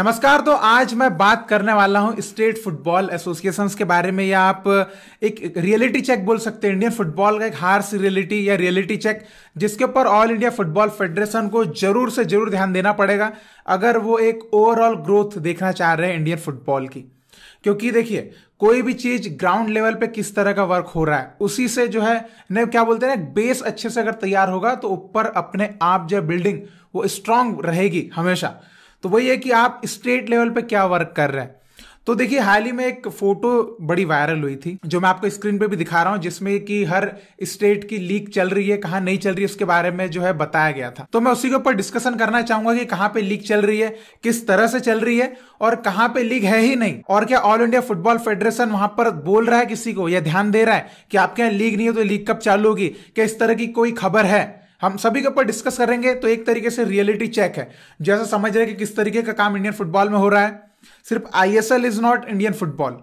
नमस्कार तो आज मैं बात करने वाला हूं स्टेट फुटबॉल एसोसिएशंस के बारे में या आप एक रियलिटी चेक बोल सकते हैं इंडियन फुटबॉल का एक हार्स रियलिटी या रियलिटी चेक जिसके ऊपर ऑल इंडिया फुटबॉल फेडरेशन को जरूर से जरूर ध्यान देना पड़ेगा अगर वो एक ओवरऑल ग्रोथ देखना चाह रहे हैं इंडियन फुटबॉल की क्योंकि देखिए कोई भी चीज ग्राउंड लेवल पे किस तरह का वर्क हो रहा है उसी से जो है ने क्या बोलते हैं ना बेस अच्छे से अगर तैयार होगा तो ऊपर अपने आप जो बिल्डिंग वो स्ट्रांग रहेगी हमेशा तो वही है कि आप स्टेट लेवल पे क्या वर्क कर रहे हैं तो देखिए हाल ही में एक फोटो बड़ी वायरल हुई थी जो मैं आपको स्क्रीन पे भी दिखा रहा हूँ जिसमें कि हर स्टेट की लीक चल रही है कहाँ नहीं चल रही है उसके बारे में जो है बताया गया था तो मैं उसी के ऊपर डिस्कशन करना चाहूंगा कि कहाँ पे लीक चल रही है किस तरह से चल रही है और कहाँ पे लीक है ही नहीं और क्या ऑल इंडिया फुटबॉल फेडरेशन वहां पर बोल रहा है किसी को या ध्यान दे रहा है कि आपके यहाँ लीक नहीं है तो लीग कब चालू होगी क्या इस तरह की कोई खबर है हम सभी के ऊपर डिस्कस करेंगे तो एक तरीके से रियलिटी चेक है जैसा समझ रहे कि किस तरीके का काम इंडियन फुटबॉल में हो रहा है सिर्फ ISL is not Indian football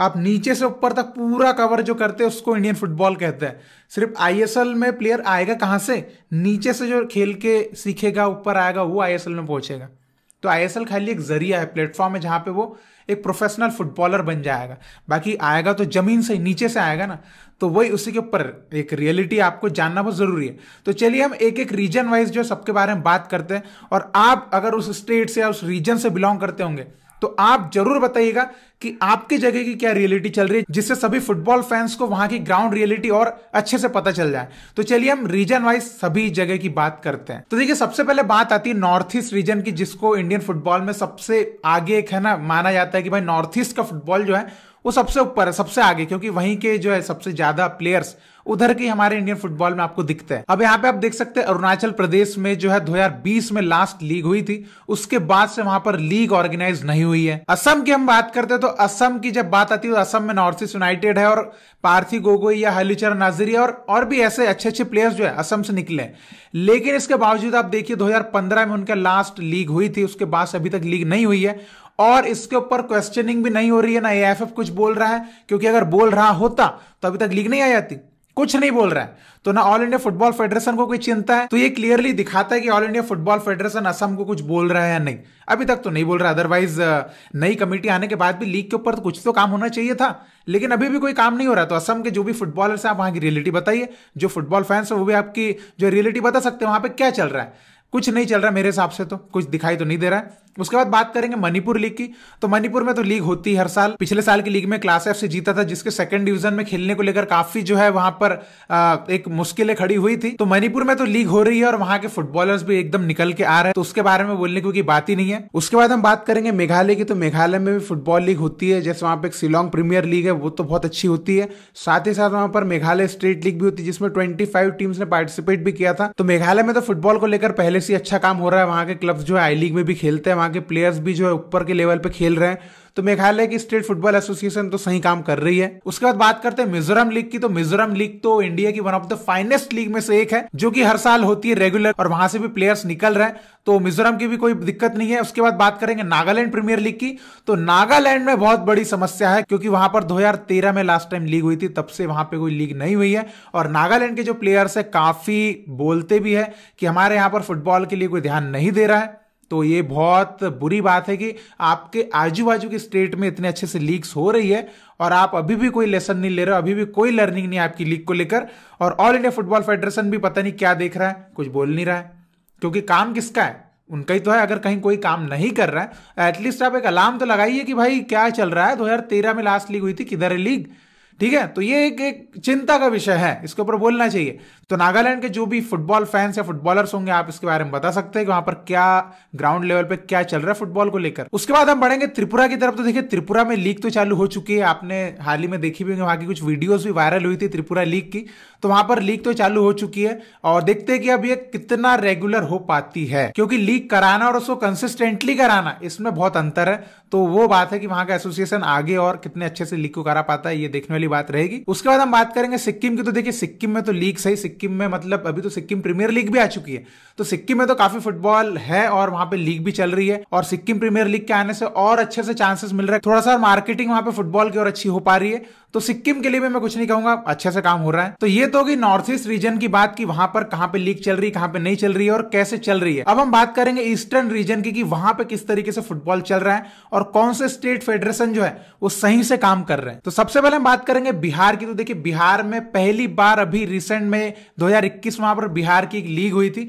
आप नीचे से ऊपर तक पूरा कवर जो करते हैं उसको इंडियन फुटबॉल कहते हैं सिर्फ आईएसएल में प्लेयर आएगा कहां से नीचे से जो खेल के सीखेगा ऊपर आएगा वो आईएसएल में पहुंचेगा तो आई खाली एक जरिया है प्लेटफॉर्म है जहाँ पे वो एक प्रोफेशनल फुटबॉलर बन जाएगा बाकी आएगा तो जमीन से नीचे से आएगा ना तो वही उसी के ऊपर एक रियलिटी आपको जानना बहुत जरूरी है तो चलिए हम एक एक रीजन वाइज जो सबके बारे में बात करते हैं और आप अगर उस स्टेट से या उस रीजन से बिलोंग करते होंगे तो आप जरूर बताइएगा कि आपकी जगह की क्या रियलिटी चल रही है जिससे सभी फुटबॉल फैंस को वहां की ग्राउंड रियलिटी और अच्छे से पता चल जाए तो चलिए हम रीजन वाइज सभी जगह की बात करते हैं तो देखिए सबसे पहले बात आती है नॉर्थ ईस्ट रीजन की जिसको इंडियन फुटबॉल में सबसे आगे एक है ना माना जाता है कि भाई नॉर्थ ईस्ट का फुटबॉल जो है वो सबसे ऊपर है सबसे आगे क्योंकि वहीं के जो है सबसे ज्यादा प्लेयर्स उधर के हमारे इंडियन फुटबॉल में आपको दिखते हैं अब यहाँ पे आप देख सकते हैं अरुणाचल प्रदेश में जो है 2020 में लास्ट लीग हुई थी उसके बाद से वहां पर लीग ऑर्गेनाइज नहीं हुई है असम की हम बात करते हैं तो असम की जब बात आती है तो असम में नॉर्थ ईस्ट यूनाइटेड है और पार्थी गोगोई या हलीचर नाजरी और, और भी ऐसे अच्छे अच्छे प्लेयर्स जो है असम से निकले लेकिन इसके बावजूद आप देखिए दो में उनका लास्ट लीग हुई थी उसके बाद से अभी तक लीग नहीं हुई है और इसके ऊपर क्वेश्चनिंग भी नहीं हो रही है ना एएफएफ कुछ बोल रहा है क्योंकि अगर बोल रहा होता तो अभी तक लीग नहीं आ जाती कुछ नहीं बोल रहा है तो ना ऑल इंडिया फुटबॉल फेडरेशन को कोई चिंता है तो ये क्लियरली दिखाता है कि All India Football Federation Assam को कुछ बोल रहा है या नहीं अभी तक तो नहीं बोल रहा अदरवाइज नई कमेटी आने के बाद भी लीग के ऊपर तो कुछ तो काम होना चाहिए था लेकिन अभी भी कोई काम नहीं हो रहा तो असम के जो भी फुटबॉलर है आप वहां की रियलिटी बताइए जो फुटबॉल फैंस है वो भी आपकी जो रियलिटी बता सकते हैं वहां पर क्या चल रहा है कुछ नहीं चल रहा मेरे हिसाब से तो कुछ दिखाई तो नहीं दे रहा है उसके बाद बात करेंगे मणिपुर लीग की तो मणिपुर में तो लीग होती है हर साल पिछले साल की लीग में क्लास एफ से जीता था जिसके सेकंड डिवीजन में खेलने को लेकर काफी जो है वहां पर आ, एक मुश्किलें खड़ी हुई थी तो मणिपुर में तो लीग हो रही है और वहां के फुटबॉलर्स भी एकदम निकल के आ रहे हैं तो उसके बारे में बोलने की बात ही नहीं है उसके बाद हम बात करेंगे मेघालय की तो मेघालय में भी फुटबॉल लीग होती है जैसे वहां पर शिलोंग प्रीमियर लीग है वो तो बहुत अच्छी होती है साथ ही साथ वहां पर मेघालय स्टेट लीग भी होती है जिसमें ट्वेंटी टीम्स ने पार्टिसिपेट भी किया था तो मेघालय में तो फुटबॉल को लेकर पहले से अच्छा काम हो रहा है वहां के क्लब जो है आई लीग में भी खेलते हैं वहाँ के प्लेयर्स भी जो है ऊपर के लेवल पे खेल रहे हैं तो मेघालय की स्टेट फुटबॉल एसोसिएशन तो सही काम कर रही है उसके बाद बात करते हैं मिजोरम लीग की तो मिजोरम लीग तो इंडिया की one of the finest league में से एक है जो कि हर साल होती है रेगुलर और वहां से भी प्लेयर्स निकल रहे हैं तो मिजोरम की भी कोई दिक्कत नहीं है उसके बाद बात करेंगे नागालैंड प्रीमियर लीग की तो नागालैंड में बहुत बड़ी समस्या है क्योंकि वहां पर दो में लास्ट टाइम लीग हुई थी तब से वहां पर कोई लीग नहीं हुई है और नागालैंड के जो प्लेयर्स है काफी बोलते भी है कि हमारे यहाँ पर फुटबॉल के लिए कोई ध्यान नहीं दे रहा है तो ये बहुत बुरी बात है कि आपके आजू बाजू के स्टेट में इतने अच्छे से लीक्स हो रही है और आप अभी भी कोई लेसन नहीं ले रहे हो अभी भी कोई लर्निंग नहीं आपकी लीग को लेकर और ऑल इंडिया फुटबॉल फेडरेशन भी पता नहीं क्या देख रहा है कुछ बोल नहीं रहा है क्योंकि काम किसका है उनका ही तो है अगर कहीं कोई काम नहीं कर रहा है एटलीस्ट आप एक अलार्म तो लगाइए कि भाई क्या चल रहा है 2013 में लास्ट लीग हुई थी किधर है लीग ठीक है तो ये एक एक चिंता का विषय है इसके ऊपर बोलना चाहिए तो नागालैंड के जो भी फुटबॉल फैंस या फुटबॉलर्स होंगे आप इसके बारे में बता सकते हैं कि वहां पर क्या ग्राउंड लेवल पे क्या चल रहा है फुटबॉल को लेकर उसके बाद हम बढ़ेंगे त्रिपुरा की तरफ तो देखिए त्रिपुरा में लीग तो चालू हो चुकी है आपने हाल ही में देखी भी वहां की कुछ वीडियोज भी वायरल हुई थी त्रिपुरा लीग की तो वहां पर लीग तो चालू हो चुकी है और देखते हैं कि अब ये कितना रेगुलर हो पाती है क्योंकि लीग कराना और उसको कंसिस्टेंटली कराना इसमें बहुत अंतर है तो वो बात है कि वहां का एसोसिएशन आगे और कितने अच्छे से लीग को करा पाता है ये देखने वाली बात रहेगी उसके बाद हम बात करेंगे सिक्किम की तो देखिए सिक्किम में तो लीग सही सिक्किम में मतलब अभी तो सिक्किम प्रीमियर लीग भी आ चुकी है तो सिक्किम में तो काफी फुटबॉल है और वहां पे लीग भी चल रही है और सिक्किम प्रीमियर लीग के आने से और अच्छे से चांसेस मिल रहे हैं थोड़ा सा मार्केटिंग वहां पे फुटबॉल की और अच्छी हो पा रही है तो सिक्किम के लिए भी मैं कुछ नहीं कहूंगा अच्छे से काम हो रहा है तो ये तो होगी नॉर्थ ईस्ट रीजन की बात की वहां पर कहां पे लीग चल रही है कहां पे नहीं चल रही है और कैसे चल रही है अब हम बात करेंगे ईस्टर्न रीजन की कि वहां पे किस तरीके से फुटबॉल चल रहा है और कौन से स्टेट फेडरेशन जो है वो सही से काम कर रहे हैं तो सबसे पहले हम बात करेंगे बिहार की तो देखिए बिहार में पहली बार अभी रिसेंट में 2021 हजार वहां पर बिहार की एक लीग हुई थी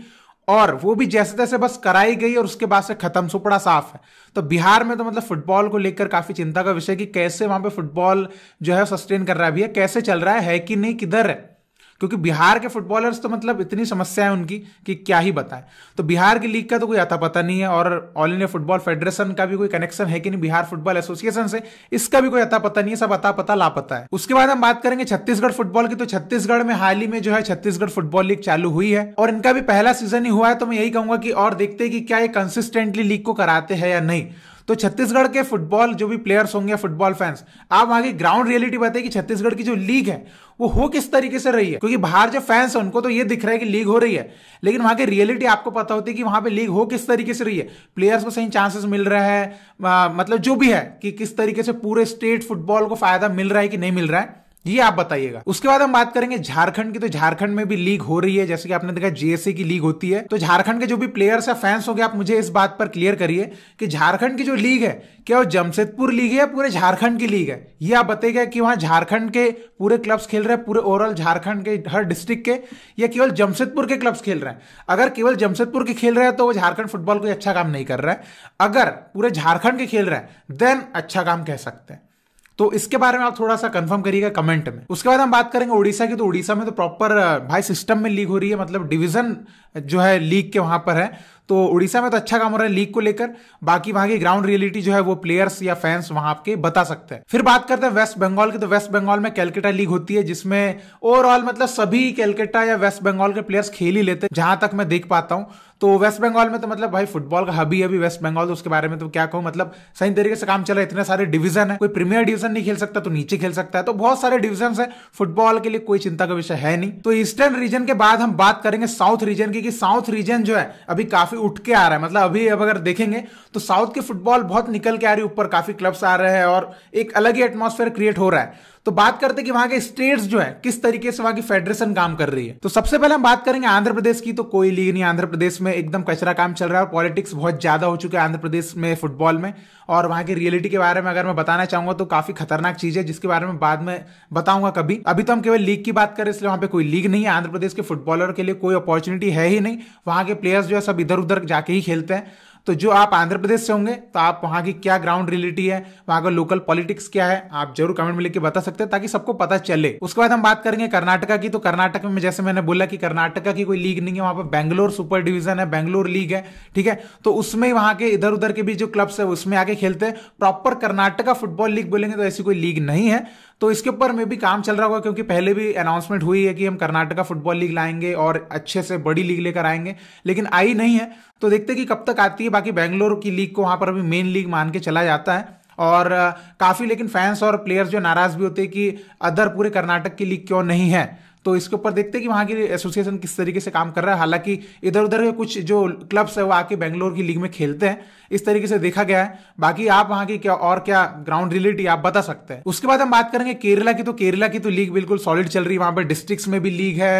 और वो भी जैसे तैसे बस कराई गई और उसके बाद से खत्म सुपड़ा साफ है तो बिहार में तो मतलब फुटबॉल को लेकर काफी चिंता का विषय कि कैसे वहां पे फुटबॉल जो है सस्टेन कर रहा है भैया कैसे चल रहा है, है कि नहीं किधर है क्योंकि बिहार के फुटबॉलर्स तो मतलब इतनी समस्या है उनकी कि क्या ही बताएं तो बिहार की लीग का तो कोई आता पता नहीं है और ऑल इंडिया फुटबॉल फेडरेशन का भी कोई कनेक्शन है कि नहीं बिहार फुटबॉल एसोसिएशन से इसका भी कोई अता पता नहीं है सब अता पता लापता है उसके बाद हम बात करेंगे छत्तीसगढ़ फुटबॉल की तो छत्तीसगढ़ में हाल ही में जो है छत्तीसगढ़ फुटबॉल लीग चालू हुई है और इनका भी पहला सीजन ही हुआ है तो मैं यही कहूंगा कि और देखते हैं कि क्या ये कंसिस्टेंटली लीग को कराते हैं या नहीं तो छत्तीसगढ़ के फुटबॉल जो भी प्लेयर्स होंगे फुटबॉल फैंस आप वहां की ग्राउंड रियलिटी बताए कि छत्तीसगढ़ की जो लीग है वो हो किस तरीके से रही है क्योंकि बाहर जो फैंस है उनको तो ये दिख रहा है कि लीग हो रही है लेकिन वहां की रियलिटी आपको पता होती है कि वहां पे लीग हो किस तरीके से रही है प्लेयर्स को सही चांसेस मिल रहा है मतलब जो भी है कि किस तरीके से पूरे स्टेट फुटबॉल को फायदा मिल रहा है कि नहीं मिल रहा है ये आप बताइएगा उसके बाद हम बात करेंगे झारखंड की तो झारखंड में भी लीग हो रही है जैसे कि आपने देखा जेएससी की लीग होती है तो झारखंड के जो भी प्लेयर्स है फैंस हो गए आप मुझे इस बात पर क्लियर करिए कि झारखंड की जो लीग है क्या वो जमशेदपुर लीग है या पूरे झारखंड की लीग है ये आप बताइएगा कि वहां झारखंड के पूरे क्लब्स खेल रहे हैं पूरे ओवरऑल झारखंड के हर डिस्ट्रिक्ट के या केवल जमशेदपुर के क्लब्स खेल रहे हैं अगर केवल जमशेदपुर के खेल रहे हैं तो वो झारखंड फुटबॉल कोई अच्छा काम नहीं कर रहा है अगर पूरे झारखंड के खेल रहे हैं देन अच्छा काम कह सकते हैं तो इसके बारे में आप थोड़ा सा कंफर्म करिएगा कमेंट में उसके बाद हम बात करेंगे उड़ीसा की तो उड़ीसा में तो प्रॉपर भाई सिस्टम में लीग हो रही है मतलब डिवीजन जो है लीग के वहां पर है तो उड़ीसा में तो अच्छा काम हो रहा है लीग को लेकर बाकी वहां की ग्राउंड रियलिटी जो है वो प्लेयर्स या फैंस वहां आपके बता सकते हैं फिर बात करते हैं वेस्ट बंगाल की तो वेस्ट बंगाल में कैलकटा लीग होती है जिसमें ओवरऑल मतलब सभी कैलकटा या वेस्ट बंगाल के प्लेयर्स खेल ही लेते हैं जहां तक मैं देख पाता हूं तो वेस्ट बंगाल में तो मतलब भाई फुटबॉल का हबी अभी वेस्ट बंगाल तो उसके बारे में तो क्या कहूँ मतलब सही तरीके से काम चल रहा है इतने सारे डिवीजन है कोई प्रीमियर डिवीजन नहीं खेल सकता तो नीचे खेल सकता है तो बहुत सारे डिवीजन है फुटबॉल के लिए कोई चिंता का विषय है नहीं तो ईस्टर्न रीजन के बाद हम बात करेंगे साउथ रीजन की कि साउथ रीजन जो है अभी काफी उठ के आ रहा है मतलब अभी अब अगर देखेंगे तो साउथ की फुटबॉल बहुत निकल के आ रही है ऊपर काफी क्लब्स आ रहे हैं और एक अलग ही एटमोसफेयर क्रिएट हो रहा है तो बात करते कि वहां के स्टेट्स जो है किस तरीके से वहां की फेडरेशन काम कर रही है तो सबसे पहले हम बात करेंगे आंध्र प्रदेश की तो कोई लीग नहीं आंध्र प्रदेश में एकदम कचरा काम चल रहा है और पॉलिटिक्स बहुत ज्यादा हो चुका है आंध्र प्रदेश में फुटबॉल में और वहां की रियलिटी के बारे में अगर मैं बताना चाहूंगा तो काफी खतरनाक चीज है जिसके बारे में बाद में बताऊंगा कभी अभी तो हम केवल लीग की बात करें इसलिए वहां पर कोई लीग नहीं है आंध्र प्रदेश के फुटबॉलर के लिए कोई अपॉर्चुनिटी है ही नहीं वहां के प्लेयर्स जो है सब इधर उधर जाके ही खेलते हैं तो जो आप आंध्र प्रदेश से होंगे तो आप वहां की क्या ग्राउंड रियलिटी है वहां का लोकल पॉलिटिक्स क्या है आप जरूर कमेंट में लिख के बता सकते हैं ताकि सबको पता चले उसके बाद हम बात करेंगे कर्नाटका की तो कर्नाटक में जैसे मैंने बोला कि कर्नाटका की कोई लीग नहीं है वहां पर बैंगलोर सुपर डिविजन है बैंगलोर लीग है ठीक है तो उसमें वहां के इधर उधर के भी जो क्लब्स है उसमें आके खेलते हैं प्रॉपर कर्नाटका फुटबॉल लीग बोलेंगे तो ऐसी कोई लीग नहीं है तो इसके ऊपर में भी काम चल रहा होगा क्योंकि पहले भी अनाउंसमेंट हुई है कि हम कर्नाटका फुटबॉल लीग लाएंगे और अच्छे से बड़ी लीग लेकर आएंगे लेकिन आई नहीं है तो देखते कि कब तक आती है बाकी बेंगलोर की लीग को वहां पर अभी मेन लीग मान के चला जाता है और काफ़ी लेकिन फैंस और प्लेयर्स जो नाराज़ भी होते हैं कि अदर पूरे कर्नाटक की लीग क्यों नहीं है तो इसके ऊपर देखते हैं कि वहाँ की एसोसिएशन किस तरीके से काम कर रहा है हालांकि इधर उधर के कुछ जो क्लब्स है वो आके बैंगलोर की लीग में खेलते हैं इस तरीके से देखा गया है बाकी आप वहाँ की क्या और क्या ग्राउंड रियलिटी आप बता सकते हैं उसके बाद हम बात करेंगे केरला की तो केरला की तो लीग बिल्कुल सॉलिड चल रही है वहाँ पर डिस्ट्रिक्ट में भी लीग है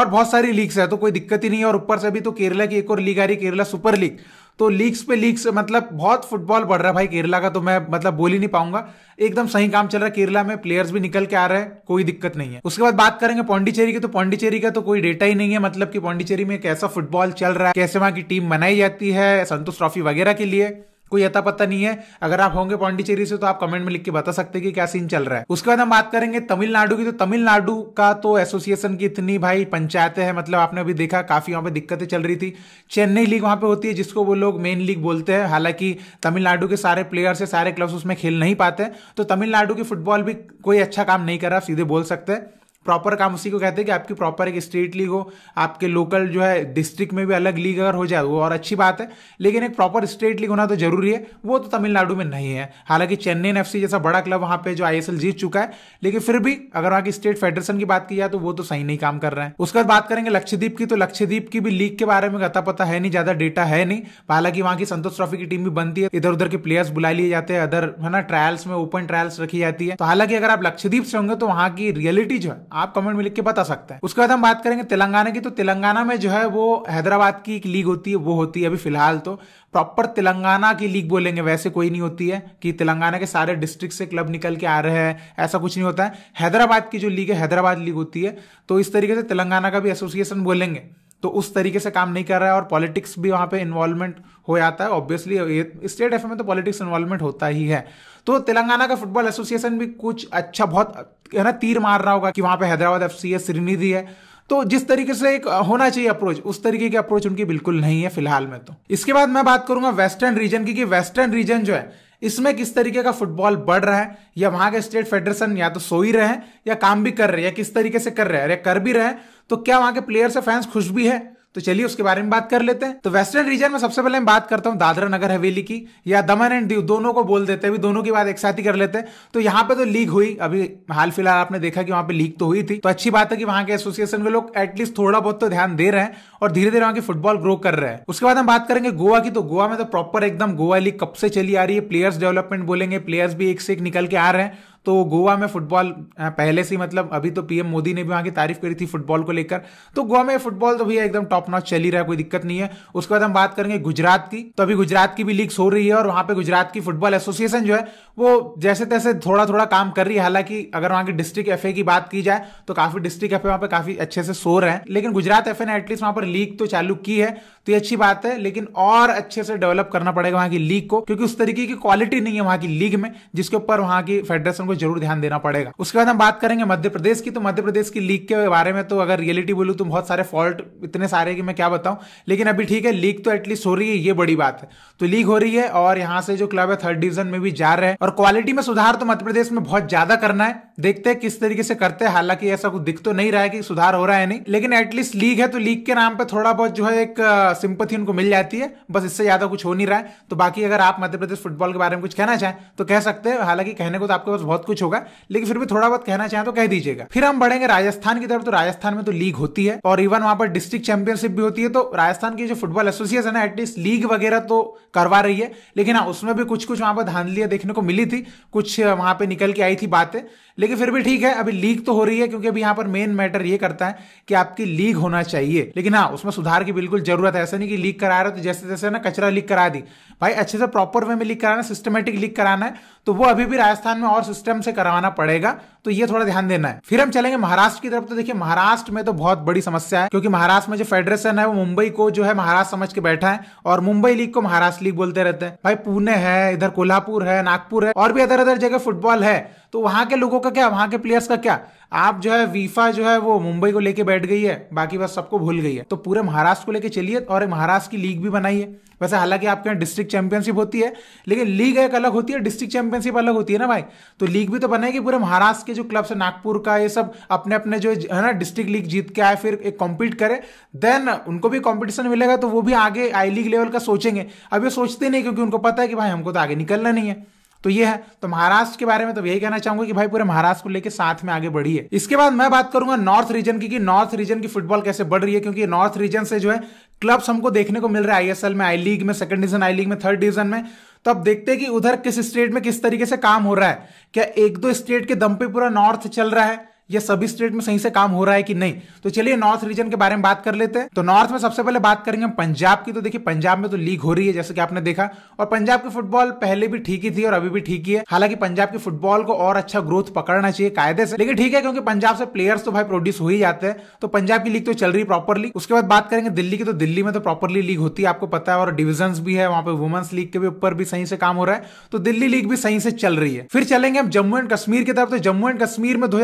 और बहुत सारी लीग्स है तो कोई दिक्कत ही नहीं है और ऊपर से भी तो केरला की एक और लीग आ रही है केरला सुपर लीग तो लीग्स पे लीग्स मतलब बहुत फुटबॉल बढ़ रहा है भाई केरला का तो मैं मतलब बोल ही नहीं पाऊंगा एकदम सही काम चल रहा है केरला में प्लेयर्स भी निकल के आ रहे हैं कोई दिक्कत नहीं है उसके बाद बात करेंगे पौंडीचेरी की तो पौंडीचेरी का तो कोई डेटा ही नहीं है मतलब कि पौंडीचेरी में कैसा फुटबॉल चल रहा है कैसे वहां की टीम बनाई जाती है संतोष ट्रॉफी वगैरह के लिए कोई अता पता नहीं है अगर आप होंगे पांडिचेरी से तो आप कमेंट में लिख के बता सकते हैं कि क्या सीन चल रहा है उसके बाद हम बात करेंगे तमिलनाडु की तो तमिलनाडु का तो एसोसिएशन की इतनी भाई पंचायतें हैं मतलब आपने अभी देखा काफी वहां पे दिक्कतें चल रही थी चेन्नई लीग वहां पे होती है जिसको वो लोग मेन लीग बोलते हैं हालांकि तमिलनाडु के सारे प्लेयर्स है सारे क्लब्स उसमें खेल नहीं पाते तो तमिलनाडु की फुटबॉल भी कोई अच्छा काम नहीं कर रहा सीधे बोल सकते हैं प्रॉपर काम उसी को कहते हैं कि आपकी प्रॉपर एक स्टेट लीग हो आपके लोकल जो है डिस्ट्रिक्ट में भी अलग लीग अगर हो जाए वो और अच्छी बात है लेकिन एक प्रॉपर स्टेट लीग होना तो जरूरी है वो तो तमिलनाडु में नहीं है हालांकि चेन्नई एफ जैसा बड़ा क्लब वहाँ पे जो आई जीत चुका है लेकिन फिर भी अगर वहाँ की स्टेट फेडरेशन की बात की जाए तो वो तो सही नहीं काम कर रहे हैं उसके बाद बात करेंगे लक्षद्वीप की तो लक्षद्वीप की भी लीग के बारे में गता पता है नहीं ज्यादा डेटा है नहीं हालांकि वहाँ की संतोष ट्रॉफी की टीम भी बनती है इधर उधर के प्लेयर्स बुला लिए जाते हैं अदर है ना ट्रायल्स में ओपन ट्रायल्स रखी जाती है तो हालांकि अगर आप लक्षद्वीप से होंगे तो वहाँ की रियलिटी जो है आप कमेंट में लिख के बता सकते हैं उसके बाद हम बात करेंगे तेलंगाना की तो तेलंगाना में जो है वो हैदराबाद की एक लीग होती है वो होती है अभी फिलहाल तो प्रॉपर तेलंगाना की लीग बोलेंगे वैसे कोई नहीं होती है कि तेलंगाना के सारे डिस्ट्रिक्ट से क्लब निकल के आ रहे हैं ऐसा कुछ नहीं होता है हैदराबाद की जो लीग है हैदराबाद लीग होती है तो इस तरीके से तेलंगाना का भी एसोसिएशन बोलेंगे तो उस तरीके से काम नहीं कर रहा है और पॉलिटिक्स भी वहाँ पे इन्वॉल्वमेंट हो जाता है ऑब्वियसली स्टेट एफ में तो पॉलिटिक्स इन्वॉल्वमेंट होता ही है तो तेलंगाना का फुटबॉल एसोसिएशन भी कुछ अच्छा बहुत है ना तीर मार रहा होगा कि वहां पे हैदराबाद एफ सी है श्रीनिधि है तो जिस तरीके से एक होना चाहिए अप्रोच उस तरीके की अप्रोच उनकी बिल्कुल नहीं है फिलहाल में तो इसके बाद मैं बात करूंगा वेस्टर्न रीजन की कि वेस्टर्न रीजन जो है इसमें किस तरीके का फुटबॉल बढ़ रहा है या वहां के स्टेट फेडरेशन या तो सो ही रहे हैं या काम भी कर रहे हैं या किस तरीके से कर रहे हैं अरे कर भी रहे हैं तो क्या वहां के प्लेयर्स या फैंस खुश भी है तो चलिए उसके बारे में बात कर लेते हैं तो वेस्टर्न रीजन में सबसे पहले मैं बात करता हूँ दादरा नगर हवेली की या दमन एंड दीव दोनों को बोल देते हैं अभी दोनों की बात एक साथ ही कर लेते हैं तो यहाँ पे तो लीक हुई अभी हाल फिलहाल आपने देखा कि वहां पे लीक तो हुई थी तो अच्छी बात है कि वहां के एसोसिएशन के लोग एटलीस्ट थोड़ा बहुत तो ध्यान दे रहे हैं और धीरे धीरे वहां की फुटबॉल ग्रो कर रहे हैं उसके बाद हम बात करेंगे गोवा की तो गोवा में तो प्रॉपर एकदम गोवा लीग कब से चली आ रही है प्लेयर्स डेवलपमेंट बोलेंगे प्लेयर्स भी एक से एक निकल के आ रहे हैं तो गोवा में फुटबॉल हाँ, पहले से मतलब अभी तो पीएम मोदी ने भी वहां की तारीफ करी थी फुटबॉल को लेकर तो गोवा में फुटबॉल तो भैया एकदम टॉप नॉच चल ही रहा है कोई दिक्कत नहीं है उसके बाद हम बात करेंगे गुजरात की तो अभी गुजरात की भी लीग्स हो रही है और वहां पर गुजरात की फुटबॉल एसोसिएशन जो है वो जैसे तैसे थोड़ा थोड़ा काम कर रही है हालांकि अगर वहां की डिस्ट्रिक्ट एफ की बात की जाए तो काफी डिस्ट्रिक्ट एफ वहां पर काफी अच्छे से सो रहे हैं लेकिन गुजरात एफ ने एटलीस्ट वहां पर लीग तो चालू की है तो ये अच्छी बात है लेकिन और अच्छे से डेवलप करना पड़ेगा वहां की लीग को क्योंकि उस तरीके की क्वालिटी नहीं है वहां की लीग में जिसके ऊपर वहां की फेडरेशन को जरूर ध्यान देना पड़ेगा उसके बाद हम बात करेंगे मध्य प्रदेश की तो मध्य प्रदेश की लीग के बारे में तो अगर रियलिटी बोलू तो बहुत सारे फॉल्ट इतने सारे कि मैं क्या बताऊं लेकिन अभी ठीक है लीग तो एटलीस्ट हो रही है ये बड़ी बात है तो लीग हो रही है और यहाँ से जो क्लब है थर्ड डिवीजन में भी जा रहे हैं और क्वालिटी में सुधार तो मध्य प्रदेश में बहुत ज्यादा करना है देखते हैं किस तरीके से करते हैं हालांकि ऐसा कुछ दिख तो नहीं रहा है कि सुधार हो रहा है नहीं लेकिन एटलीस्ट लीग है तो लीग के नाम पर थोड़ा बहुत जो है एक सिंपथी उनको मिल जाती है बस इससे ज्यादा कुछ हो नहीं रहा है तो बाकी अगर आप मध्य प्रदेश फुटबॉल के बारे में कुछ कहना चाहें तो कह सकते हैं हालांकि कहने को तो आपके पास बहुत बहुत कुछ होगा लेकिन फिर भी थोड़ा बहुत कहना चाहें तो कह दीजिएगा फिर हम बढ़ेंगे राजस्थान की तरफ तो राजस्थान में तो लीग होती है और इवन वहां पर डिस्ट्रिक्ट चैंपियनशिप भी होती है तो राजस्थान की जो फुटबॉल एसोसिएशन है एटलीस्ट लीग वगैरह तो करवा रही है लेकिन हाँ उसमें भी कुछ कुछ वहां पर धांधलियां देखने को मिली थी कुछ वहां पर निकल के आई थी बातें लेकिन फिर भी ठीक है अभी लीक तो हो रही है क्योंकि अभी यहाँ पर मेन मैटर ये करता है कि आपकी लीक होना चाहिए लेकिन हाँ उसमें सुधार की बिल्कुल जरूरत है ऐसा नहीं कि लीक करा रहे तो जैसे जैसे ना कचरा लीक करा दी भाई अच्छे से प्रॉपर वे में लीक कराना सिस्टमेटिक लीक कराना है तो वो अभी भी राजस्थान में और सिस्टम से करवाना पड़ेगा तो ये थोड़ा ध्यान देना है फिर हम चलेंगे महाराष्ट्र की तरफ तो देखिए महाराष्ट्र में तो बहुत बड़ी समस्या है क्योंकि महाराष्ट्र में जो फेडरेशन है वो मुंबई को जो है महाराष्ट्र समझ के बैठा है और मुंबई लीग को महाराष्ट्र लीग बोलते रहते हैं भाई पुणे है इधर कोल्हापुर है नागपुर है और भी अदर अदर जगह फुटबॉल है तो वहां के लोगों का क्या वहां के प्लेयर्स का क्या आप जो है वीफा जो है वो मुंबई को लेके बैठ गई है बाकी बस सबको भूल गई है तो पूरे महाराष्ट्र को लेके चलिए और महाराष्ट्र की लीग भी बनाइए वैसे हालांकि आपके यहाँ डिस्ट्रिक्ट चैंपियनशिप होती है लेकिन लीग एक अलग होती है डिस्ट्रिक्ट चैंपियनशिप अलग होती है ना भाई तो लीग भी तो बनाएगी पूरे महाराष्ट्र के जो क्लब्स है नागपुर का ये सब अपने अपने जो है ना डिस्ट्रिक्ट लीग जीत के आए फिर एक कॉम्पीट करे देन उनको भी कॉम्पिटिशन मिलेगा तो वो भी आगे आई लीग लेवल का सोचेंगे अब ये सोचते नहीं क्योंकि उनको पता है कि भाई हमको तो आगे निकलना नहीं है तो ये है तो महाराष्ट्र के बारे में तो यही कहना चाहूंगा कि भाई पूरे महाराष्ट्र को लेकर साथ में आगे बढ़ी है इसके बाद मैं बात करूंगा नॉर्थ रीजन की कि नॉर्थ रीजन की फुटबॉल कैसे बढ़ रही है क्योंकि नॉर्थ रीजन से जो है क्लब्स हमको देखने को मिल रहा है आईएसएल में आई लीग में सेकंड डिवीजन आई लीग में थर्ड डिवीजन में तो अब देखते हैं कि उधर किस स्टेट में किस तरीके से काम हो रहा है क्या एक दो स्टेट के दम पे पूरा नॉर्थ चल रहा है ये सभी स्टेट में सही से काम हो रहा है कि नहीं तो चलिए नॉर्थ रीजन के बारे में बात कर लेते हैं तो नॉर्थ में सबसे पहले बात करेंगे पंजाब की तो देखिए पंजाब में तो लीग हो रही है जैसे कि आपने देखा और पंजाब की फुटबॉल पहले भी ठीक ही थी और अभी भी ठीक ही है हालांकि पंजाब की फुटबॉल को और अच्छा ग्रोथ पकड़ना चाहिए कायदे से लेकिन ठीक है क्योंकि पंजाब से प्लेयर्स तो भाई प्रोड्यूस हो ही जाते हैं तो पंजाब की लीग तो चल रही प्रॉपरली उसके बाद बात करेंगे दिल्ली की तो दिल्ली में तो प्रॉपरली लीग होती है आपको पता है और डिविजन भी है वहां पर वुमेंस लीग के भी ऊपर भी सही से काम हो रहा है तो दिल्ली लीग भी सही से चल रही है फिर चलेंगे हम जम्मू एंड कश्मीर की तरफ तो जम्मू एंड कश्मीर में दो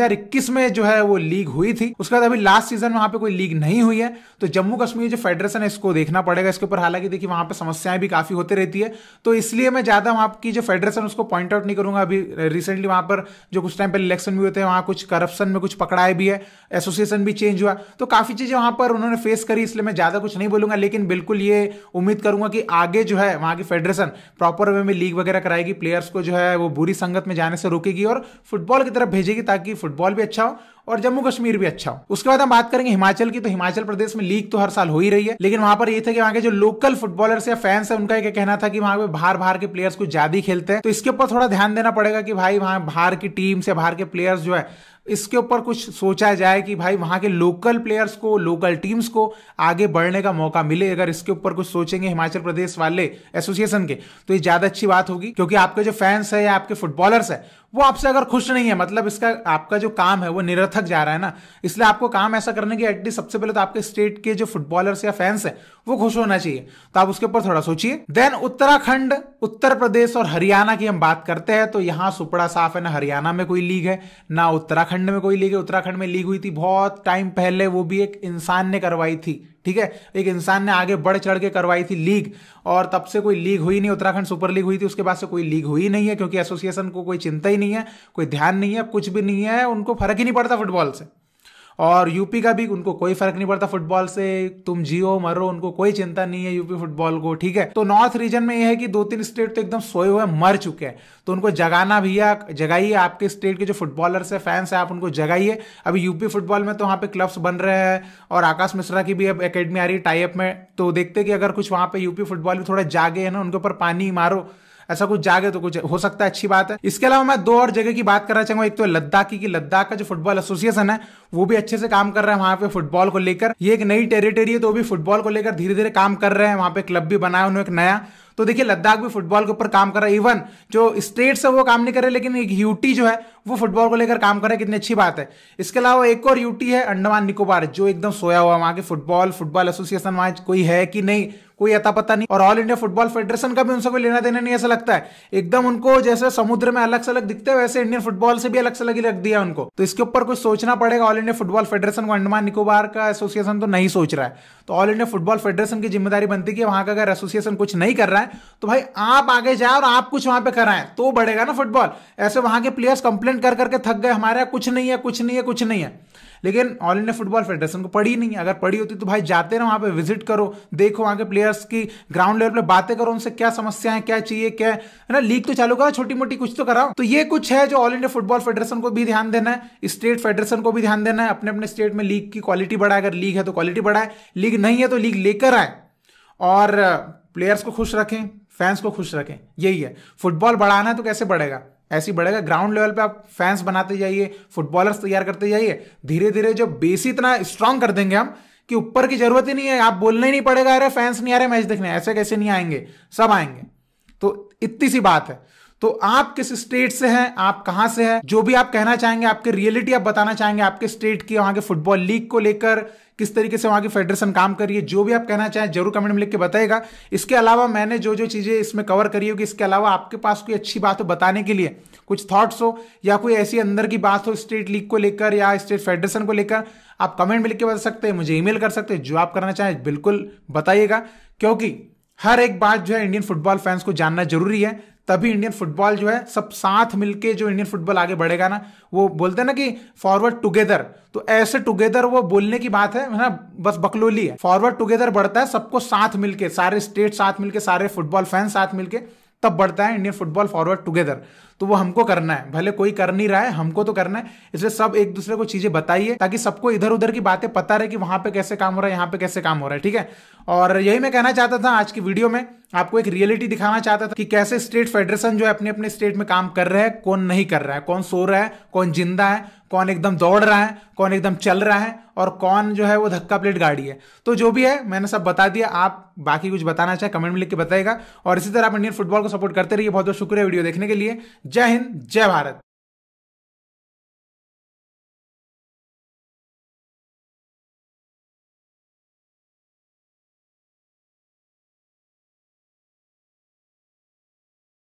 में में जो है वो लीग हुई थी उसके बाद अभी लास्ट सीजन वहां पे कोई लीग नहीं हुई है तो जम्मू कश्मीर जो फेडरेशन है इसको देखना पड़ेगा इसके ऊपर हालांकि देखिए वहां पे समस्याएं भी काफी होती रहती है तो इसलिए मैं ज्यादा वहां की जो फेडरेशन उसको पॉइंट आउट नहीं करूंगा अभी रिसेंटली वहां पर जो कुछ टाइम पहले इलेक्शन भी होते हैं वहां कुछ करप्शन में कुछ पकड़ाए भी है एसोसिएशन भी चेंज हुआ तो काफी चीजें वहां पर उन्होंने फेस करी इसलिए मैं ज्यादा कुछ नहीं बोलूंगा लेकिन बिल्कुल ये उम्मीद करूंगा कि आगे जो है वहां की फेडरेशन प्रॉपर वे में लीग वगैरह कराएगी प्लेयर्स को जो है वो बुरी संगत में जाने से रोकेगी और फुटबॉल की तरफ भेजेगी ताकि फुटबॉल भी अच्छा हो और जम्मू कश्मीर भी अच्छा हो उसके बाद हम बात करेंगे हिमाचल की तो हिमाचल प्रदेश में लीग तो हर साल हो ही रही है लेकिन वहां पर ये था कि वहां के जो लोकल फुटबॉलर्स या फैंस है उनका एक कहना था कि वहां पे बाहर बाहर के प्लेयर्स कुछ ज्यादा खेलते हैं तो इसके ऊपर थोड़ा ध्यान देना पड़ेगा कि भाई वहां बाहर की टीम से बाहर के प्लेयर्स जो है इसके ऊपर कुछ सोचा जाए कि भाई वहां के लोकल प्लेयर्स को लोकल टीम्स को आगे बढ़ने का मौका मिले अगर इसके ऊपर कुछ सोचेंगे हिमाचल प्रदेश वाले एसोसिएशन के तो ये ज़्यादा अच्छी बात होगी क्योंकि आपके जो फैंस है या आपके फुटबॉलर्स है वो आपसे अगर खुश नहीं है मतलब इसका आपका जो काम है वो निरर्थक जा रहा है ना इसलिए आपको काम ऐसा करने की एटलीस्ट सबसे पहले तो आपके स्टेट के जो फुटबॉलर्स या फैंस है वो खुश होना चाहिए तो आप उसके ऊपर थोड़ा सोचिए देन उत्तराखंड उत्तर प्रदेश और हरियाणा की हम बात करते हैं तो यहां सुपड़ा साफ है ना हरियाणा में कोई लीग है ना उत्तराखंड में कोई लीग है उत्तराखंड में लीग हुई थी बहुत टाइम पहले वो भी एक इंसान ने करवाई थी ठीक है एक इंसान ने आगे बढ़ चढ़ के करवाई थी लीग और तब से कोई लीग हुई नहीं उत्तराखंड सुपर लीग हुई थी उसके बाद से कोई लीग हुई नहीं है क्योंकि एसोसिएशन को कोई चिंता ही नहीं है कोई ध्यान नहीं है कुछ भी नहीं है उनको फर्क ही नहीं पड़ता फुटबॉल से और यूपी का भी उनको कोई फर्क नहीं पड़ता फुटबॉल से तुम जियो मरो उनको कोई चिंता नहीं है यूपी फुटबॉल को ठीक है तो नॉर्थ रीजन में यह है कि दो तीन स्टेट तो एकदम सोए हुए मर चुके हैं तो उनको जगाना भैया जगाइए आपके स्टेट के जो फुटबॉलर्स है फैंस है आप उनको जगाइए अभी यूपी फुटबॉल में तो वहाँ पे क्लब्स बन रहे हैं और आकाश मिश्रा की भी अब अकेडमी आ रही है टाइप में तो देखते कि अगर कुछ वहाँ पे यूपी फुटबॉल भी थोड़ा जागे है ना उनके ऊपर पानी मारो ऐसा कुछ जागे तो कुछ हो सकता है अच्छी बात है इसके अलावा मैं दो और जगह की बात करना चाहूंगा एक तो लद्दाख की लद्दाख का जो फुटबॉल एसोसिएशन है वो भी अच्छे से काम कर रहे हैं वहां पे फुटबॉल को लेकर ये एक नई टेरिटरी है तो वो भी फुटबॉल को लेकर धीरे धीरे काम कर रहे हैं वहां पे क्लब भी बनाया उन्होंने एक नया तो देखिए लद्दाख भी फुटबॉल के ऊपर काम कर रहा है इवन जो स्टेट्स है वो काम नहीं कर रहे लेकिन एक यूटी जो है वो फुटबॉल को लेकर काम कर रहा है कितनी अच्छी बात है इसके अलावा एक और यूटी है अंडमान निकोबार जो एकदम सोया हुआ वहां के फुटबॉल फुटबॉल एसोसिएशन वहां कोई है कि नहीं कोई अता पता नहीं और ऑल इंडिया फुटबॉल फेडरेशन का भी उनसे कोई लेना देना नहीं ऐसा लगता है एकदम उनको जैसे समुद्र में अलग से अलग दिखते हैं वैसे इंडियन फुटबॉल से भी अलग से अलग ही रख दिया उनको तो इसके ऊपर कुछ सोचना पड़ेगा ऑल इंडिया फुटबॉल फेडरेशन को अंडमान निकोबार का एसोसिएशन तो नहीं सोच रहा है तो ऑल इंडिया फुटबॉल फेडरेशन की जिम्मेदारी बनती है कि वहां का अगर एसोसिएशन कुछ नहीं कर रहा है है तो भाई आप आगे जाए और आप कुछ वहां पे कराएं तो बढ़ेगा ना फुटबॉल ऐसे वहां के प्लेयर्स कंप्लेंट कर करके थक गए हमारे यहाँ कुछ नहीं है कुछ नहीं है कुछ नहीं है लेकिन ऑल इंडिया फुटबॉल फेडरेशन को पढ़ी नहीं अगर पढ़ी होती तो भाई जाते रहो वहां पे विजिट करो देखो वहां के प्लेयर्स की ग्राउंड लेवल पे बातें करो उनसे क्या समस्या है क्या चाहिए क्या है ना लीग तो चालू करो छोटी मोटी कुछ तो कराओ तो ये कुछ है जो ऑल इंडिया फुटबॉल फेडरेशन को भी ध्यान देना है स्टेट फेडरेशन को भी ध्यान देना है अपने अपने स्टेट में लीग की क्वालिटी बढ़ाए अगर लीग है तो क्वालिटी बढ़ाए लीग नहीं है तो लीग लेकर आए और प्लेयर्स को खुश रखें फैंस को खुश रखें यही है फुटबॉल बढ़ाना है तो कैसे बढ़ेगा ऐसे बढ़ेगा ग्राउंड लेवल पे आप फैंस बनाते जाइए फुटबॉलर्स तैयार करते जाइए धीरे धीरे जो बेस इतना स्ट्रांग कर देंगे हम कि ऊपर की जरूरत ही नहीं है आप बोलने ही नहीं पड़ेगा अरे फैंस नहीं आ रहे मैच देखने ऐसे कैसे नहीं आएंगे सब आएंगे तो इतनी सी बात है तो आप किस स्टेट से हैं आप कहां से हैं जो भी आप कहना चाहेंगे आपके रियलिटी आप बताना चाहेंगे आपके स्टेट की वहां के फुटबॉल लीग को लेकर किस तरीके से वहां की फेडरेशन काम कर रही है जो भी आप कहना चाहें जरूर कमेंट में लिख के बताएगा इसके अलावा मैंने जो जो चीज़ें इसमें कवर करी होगी इसके अलावा आपके पास कोई अच्छी बात हो बताने के लिए कुछ थॉट्स हो या कोई ऐसी अंदर की बात हो स्टेट लीग को लेकर या स्टेट फेडरेशन को लेकर आप कमेंट में लिख के बता सकते हैं मुझे ईमेल कर सकते हैं जो आप करना चाहें बिल्कुल बताइएगा क्योंकि हर एक बात जो है इंडियन फुटबॉल फैंस को जानना जरूरी है तभी इंडियन फुटबॉल जो है सब साथ मिलके जो इंडियन फुटबॉल आगे बढ़ेगा ना वो बोलते हैं ना कि फॉरवर्ड टुगेदर तो ऐसे टुगेदर वो बोलने की बात है ना बस बकलोली है फॉरवर्ड टुगेदर बढ़ता है सबको साथ मिलके सारे स्टेट साथ मिलके सारे फुटबॉल फैन साथ मिलके तब बढ़ता है इंडियन फुटबॉल फॉरवर्ड टुगेदर तो वो हमको करना है भले कोई कर नहीं रहा है हमको तो करना है इसलिए सब एक दूसरे को चीजें बताइए ताकि सबको इधर उधर की बातें पता रहे कि वहां पे कैसे काम हो रहा है यहाँ पे कैसे काम हो रहा है ठीक है और यही मैं कहना चाहता था आज की वीडियो में आपको एक रियलिटी दिखाना चाहता था कि कैसे स्टेट फेडरेशन जो है अपने अपने स्टेट में काम कर रहे हैं कौन नहीं कर रहा है कौन सो रहा है कौन जिंदा है कौन एकदम दौड़ रहा है कौन एकदम चल रहा है और कौन जो है वो धक्का प्लेट गाड़ी है तो जो भी है मैंने सब बता दिया आप बाकी कुछ बताना चाहे कमेंट में लिख के बताएगा और इसी तरह आप इंडियन फुटबॉल को सपोर्ट करते रहिए बहुत बहुत शुक्रिया वीडियो देखने के लिए जय हिंद जय भारत